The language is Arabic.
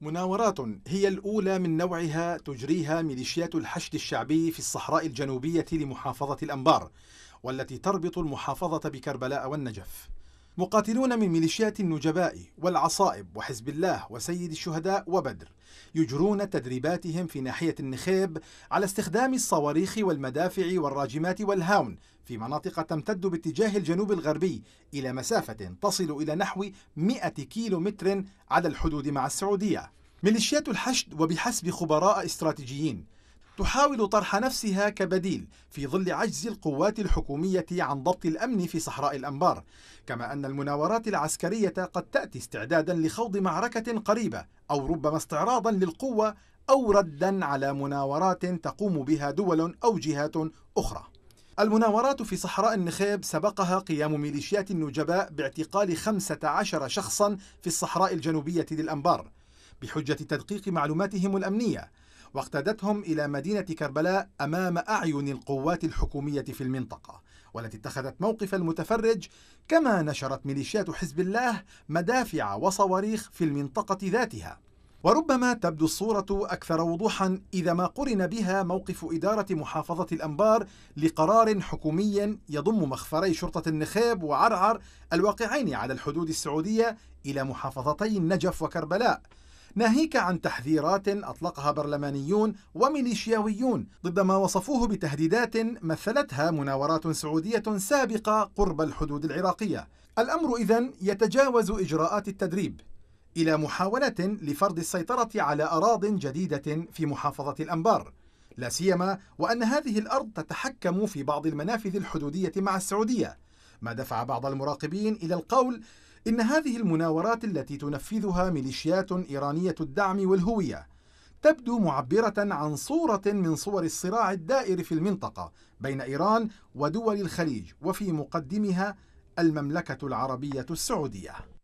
مناورات هي الأولى من نوعها تجريها ميليشيات الحشد الشعبي في الصحراء الجنوبية لمحافظة الأنبار والتي تربط المحافظة بكربلاء والنجف مقاتلون من ميليشيات النجباء والعصائب وحزب الله وسيد الشهداء وبدر يجرون تدريباتهم في ناحية النخيب على استخدام الصواريخ والمدافع والراجمات والهاون في مناطق تمتد باتجاه الجنوب الغربي إلى مسافة تصل إلى نحو 100 كيلو متر على الحدود مع السعودية ميليشيات الحشد وبحسب خبراء استراتيجيين تحاول طرح نفسها كبديل في ظل عجز القوات الحكومية عن ضبط الأمن في صحراء الأنبار كما أن المناورات العسكرية قد تأتي استعدادا لخوض معركة قريبة أو ربما استعراضا للقوة أو ردا على مناورات تقوم بها دول أو جهات أخرى المناورات في صحراء النخيب سبقها قيام ميليشيات النجباء باعتقال 15 شخصا في الصحراء الجنوبية للأنبار بحجة تدقيق معلوماتهم الأمنية واقتادتهم إلى مدينة كربلاء أمام أعين القوات الحكومية في المنطقة والتي اتخذت موقف المتفرج كما نشرت ميليشيات حزب الله مدافع وصواريخ في المنطقة ذاتها وربما تبدو الصورة أكثر وضوحا إذا ما قرن بها موقف إدارة محافظة الأنبار لقرار حكومي يضم مخفري شرطة النخيب وعرعر الواقعين على الحدود السعودية إلى محافظتي النجف وكربلاء ناهيك عن تحذيرات أطلقها برلمانيون وميليشياويون ضد ما وصفوه بتهديدات مثلتها مناورات سعودية سابقة قرب الحدود العراقية الأمر إذن يتجاوز إجراءات التدريب إلى محاولة لفرض السيطرة على أراض جديدة في محافظة الأنبار لا سيما وأن هذه الأرض تتحكم في بعض المنافذ الحدودية مع السعودية ما دفع بعض المراقبين إلى القول إن هذه المناورات التي تنفذها ميليشيات إيرانية الدعم والهوية تبدو معبرة عن صورة من صور الصراع الدائر في المنطقة بين إيران ودول الخليج وفي مقدمها المملكة العربية السعودية